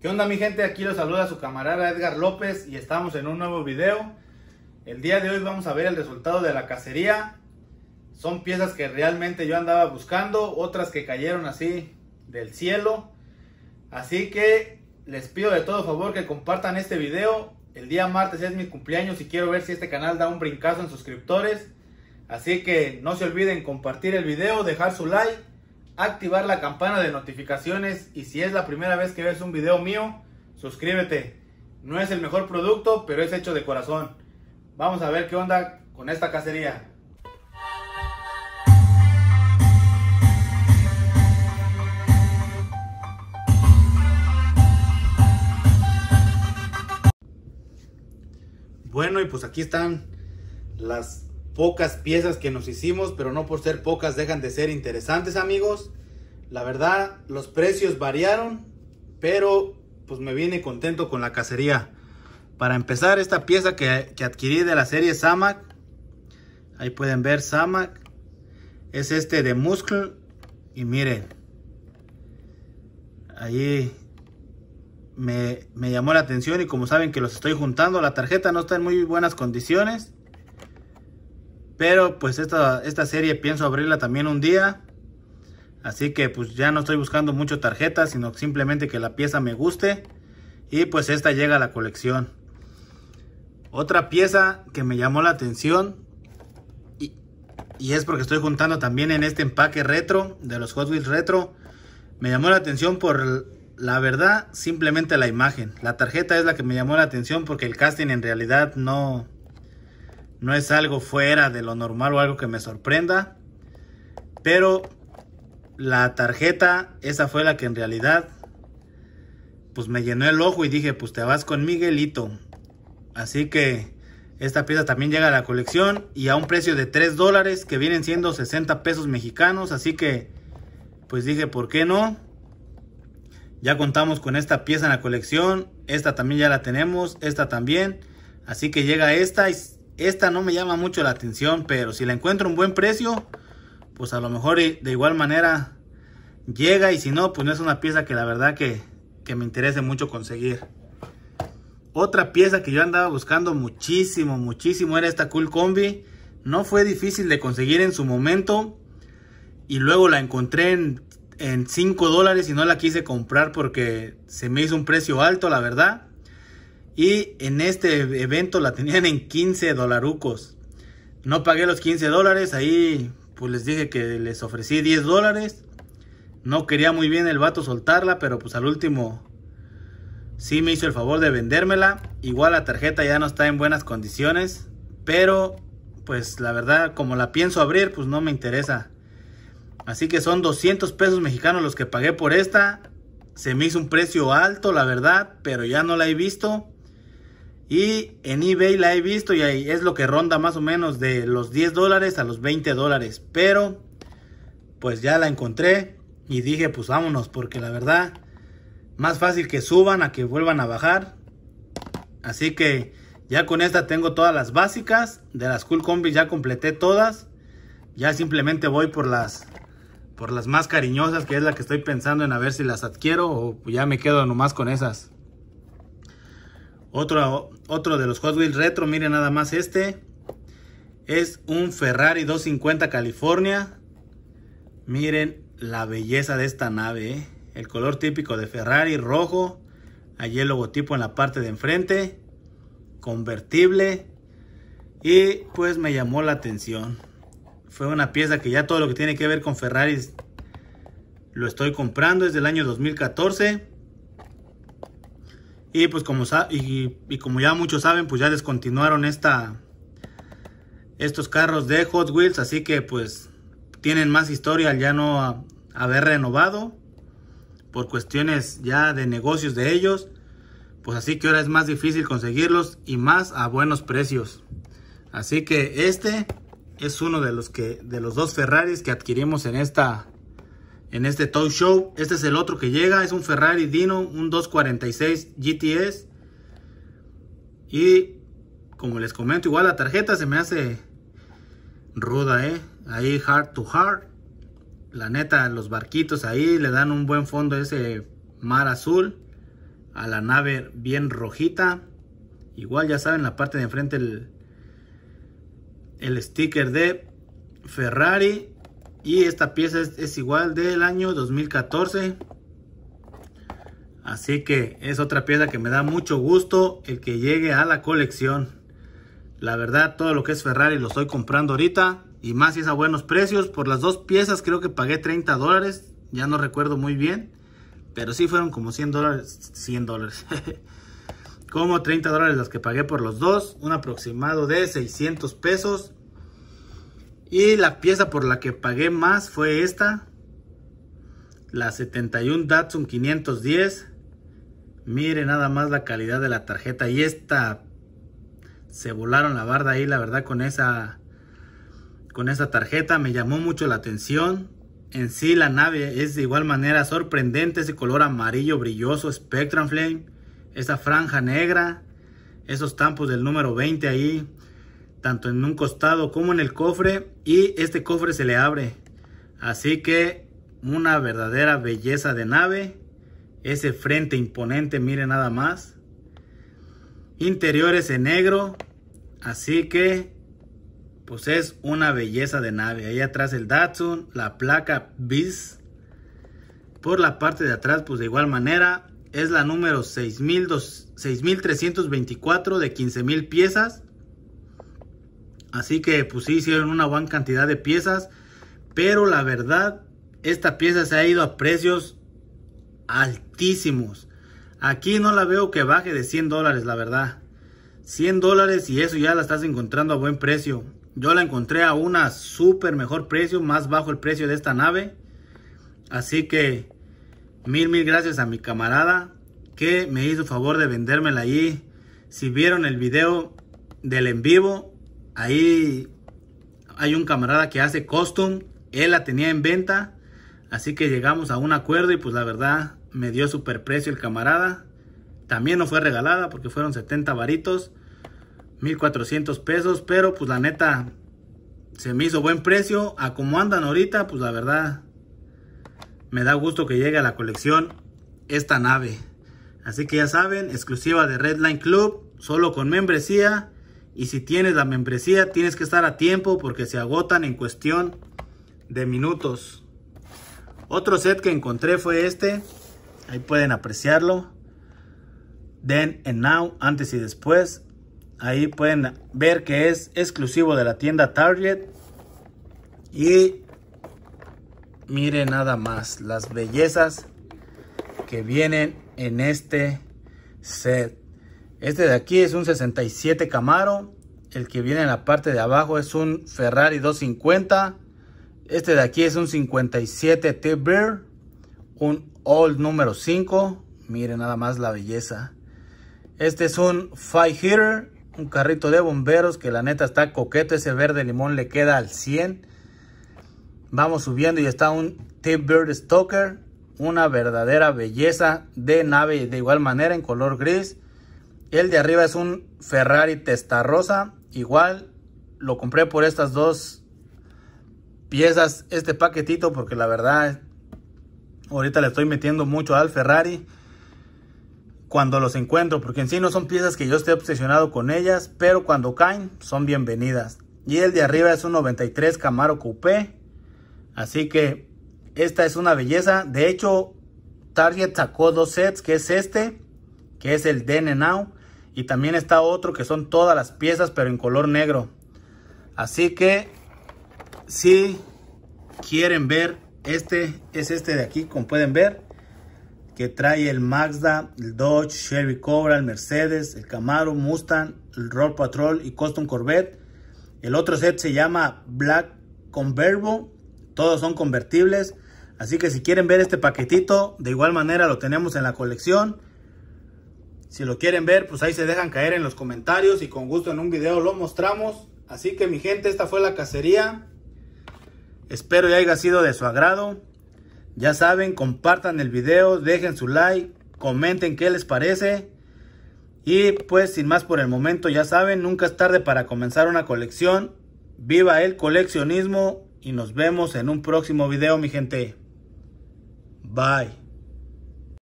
¿Qué onda mi gente? Aquí los saluda su camarada Edgar López y estamos en un nuevo video. El día de hoy vamos a ver el resultado de la cacería. Son piezas que realmente yo andaba buscando, otras que cayeron así del cielo. Así que les pido de todo favor que compartan este video. El día martes es mi cumpleaños y quiero ver si este canal da un brincazo en suscriptores. Así que no se olviden compartir el video, dejar su like activar la campana de notificaciones y si es la primera vez que ves un video mío, suscríbete. No es el mejor producto, pero es hecho de corazón. Vamos a ver qué onda con esta cacería. Bueno, y pues aquí están las pocas piezas que nos hicimos, pero no por ser pocas dejan de ser interesantes, amigos. La verdad, los precios variaron, pero pues me viene contento con la cacería. Para empezar, esta pieza que, adquirí de la serie Samac ahí pueden ver Samac es este de Muscle, y miren, ahí me, me llamó la atención y como saben que los estoy juntando, la tarjeta no está en muy buenas condiciones, pero pues esta, esta serie pienso abrirla también un día. Así que pues ya no estoy buscando mucho tarjetas, sino simplemente que la pieza me guste. Y pues esta llega a la colección. Otra pieza que me llamó la atención. Y, y es porque estoy juntando también en este empaque retro. De los Hot Wheels retro. Me llamó la atención por la verdad simplemente la imagen. La tarjeta es la que me llamó la atención porque el casting en realidad no... No es algo fuera de lo normal o algo que me sorprenda. Pero la tarjeta, esa fue la que en realidad, pues me llenó el ojo y dije, pues te vas con Miguelito. Así que esta pieza también llega a la colección y a un precio de 3 dólares que vienen siendo 60 pesos mexicanos. Así que, pues dije, ¿por qué no? Ya contamos con esta pieza en la colección. Esta también ya la tenemos. Esta también. Así que llega esta esta no me llama mucho la atención, pero si la encuentro a un buen precio, pues a lo mejor de igual manera llega y si no, pues no es una pieza que la verdad que, me interese mucho conseguir. Otra pieza que yo andaba buscando muchísimo, muchísimo era esta Cool Combi. No fue difícil de conseguir en su momento. Y luego la encontré en, en 5 dólares y no la quise comprar porque se me hizo un precio alto, la verdad. Y en este evento la tenían en 15 dolarucos. No pagué los 15 dólares, ahí pues les dije que les ofrecí 10 dólares. No quería muy bien el vato soltarla, pero pues al último sí me hizo el favor de vendérmela. Igual la tarjeta ya no está en buenas condiciones, pero pues la verdad como la pienso abrir pues no me interesa. Así que son 200 pesos mexicanos los que pagué por esta. Se me hizo un precio alto, la verdad, pero ya no la he visto. Y en eBay la he visto y ahí es lo que ronda más o menos de los 10 dólares a los 20 dólares. Pero pues ya la encontré y dije pues vámonos porque la verdad más fácil que suban a que vuelvan a bajar. Así que ya con esta tengo todas las básicas. De las cool combis ya completé todas. Ya simplemente voy por las, por las más cariñosas que es la que estoy pensando en a ver si las adquiero o ya me quedo nomás con esas. Otro, otro de los Hot Wheels retro, miren nada más este. Es un Ferrari 250 California. Miren la belleza de esta nave. Eh. El color típico de Ferrari, rojo. Allí el logotipo en la parte de enfrente. Convertible. Y pues me llamó la atención. Fue una pieza que ya todo lo que tiene que ver con Ferrari lo estoy comprando. Es del año 2014. Y pues como, ya muchos saben, pues ya descontinuaron esta, estos carros de Hot Wheels, así que pues tienen más historia al ya no haber renovado por cuestiones ya de negocios de ellos. Pues así que ahora es más difícil conseguirlos y más a buenos precios. Así que este es uno de los que de los dos Ferraris que adquirimos en esta en este Toy Show. Este es el otro que llega, es un Ferrari Dino, un 246 GTS. Y como les comento, igual la tarjeta se me hace ruda, ¿eh? Ahí hard to hard. La neta, los barquitos ahí le dan un buen fondo a ese mar azul. A la nave bien rojita. Igual ya saben, la parte de enfrente el sticker de Ferrari y esta pieza es, igual del año 2014 así que es otra pieza que me da mucho gusto el que llegue a la colección la verdad todo lo que es Ferrari lo estoy comprando ahorita y más si es a buenos precios por las dos piezas creo que pagué 30 dólares ya no recuerdo muy bien pero sí fueron como 100 dólares 100 dólares como 30 dólares las que pagué por los dos un aproximado de 600 pesos y la pieza por la que pagué más fue esta. La 71 Datsun 510. Mire nada más la calidad de la tarjeta. Y esta se volaron la barda ahí, la verdad, con esa, con esa tarjeta. Me llamó mucho la atención. En sí la nave es de igual manera sorprendente. Ese color amarillo brilloso, Spectrum Flame. Esa franja negra. Esos tampos del número 20 ahí tanto en un costado como en el cofre y este cofre se le abre así que una verdadera belleza de nave ese frente imponente mire nada más interiores en negro así que pues es una belleza de nave ahí atrás el Datsun la placa bis por la parte de atrás pues de igual manera es la número 6324 de 15000 piezas Así que pues sí hicieron una buena cantidad de piezas. Pero la verdad, esta pieza se ha ido a precios altísimos. Aquí no la veo que baje de 100 dólares, la verdad. 100 dólares y eso ya la estás encontrando a buen precio. Yo la encontré a una súper mejor precio, más bajo el precio de esta nave. Así que mil, mil gracias a mi camarada que me hizo favor de vendérmela allí. Si vieron el video del en vivo, Ahí hay un camarada que hace custom. Él la tenía en venta. Así que llegamos a un acuerdo y pues la verdad me dio super precio el camarada. También no fue regalada porque fueron 70 varitos. 1400 pesos. Pero pues la neta se me hizo buen precio. A como andan ahorita pues la verdad me da gusto que llegue a la colección esta nave. Así que ya saben, exclusiva de Redline Club, solo con membresía y si tienes la membresía, tienes que estar a tiempo porque se agotan en cuestión de minutos. Otro set que encontré fue este. Ahí pueden apreciarlo. Then and Now, antes y después. Ahí pueden ver que es exclusivo de la tienda Target. Y miren nada más las bellezas que vienen en este set. Este de aquí es un 67 Camaro. El que viene en la parte de abajo es un Ferrari 250. Este de aquí es un 57 T-Bear. Un Old número 5. Miren nada más la belleza. Este es un Five Un carrito de bomberos que la neta está coqueto. Ese verde limón le queda al 100. Vamos subiendo y está un t bear Stalker. Una verdadera belleza de nave de igual manera en color gris. El de arriba es un Ferrari Testarossa, Igual lo compré por estas dos piezas, este paquetito, porque la verdad ahorita le estoy metiendo mucho al Ferrari cuando los encuentro, porque en sí no son piezas que yo esté obsesionado con ellas, pero cuando caen son bienvenidas. Y el de arriba es un 93 Camaro Coupé, así que esta es una belleza. De hecho, Target sacó dos sets, que es este, que es el DN Now, y también está otro que son todas las piezas, pero en color negro. Así que, si quieren ver, este es este de aquí, como pueden ver. Que trae el Mazda, el Dodge, Chevy Cobra, el Mercedes, el Camaro, Mustang, el Roll Patrol y Custom Corvette. El otro set se llama Black Converbo. Todos son convertibles. Así que si quieren ver este paquetito, de igual manera lo tenemos en la colección. Si lo quieren ver, pues ahí se dejan caer en los comentarios y con gusto en un video lo mostramos. Así que mi gente, esta fue la cacería. Espero ya haya sido de su agrado. Ya saben, compartan el video, dejen su like, comenten qué les parece. Y pues sin más por el momento, ya saben, nunca es tarde para comenzar una colección. Viva el coleccionismo y nos vemos en un próximo video, mi gente. Bye.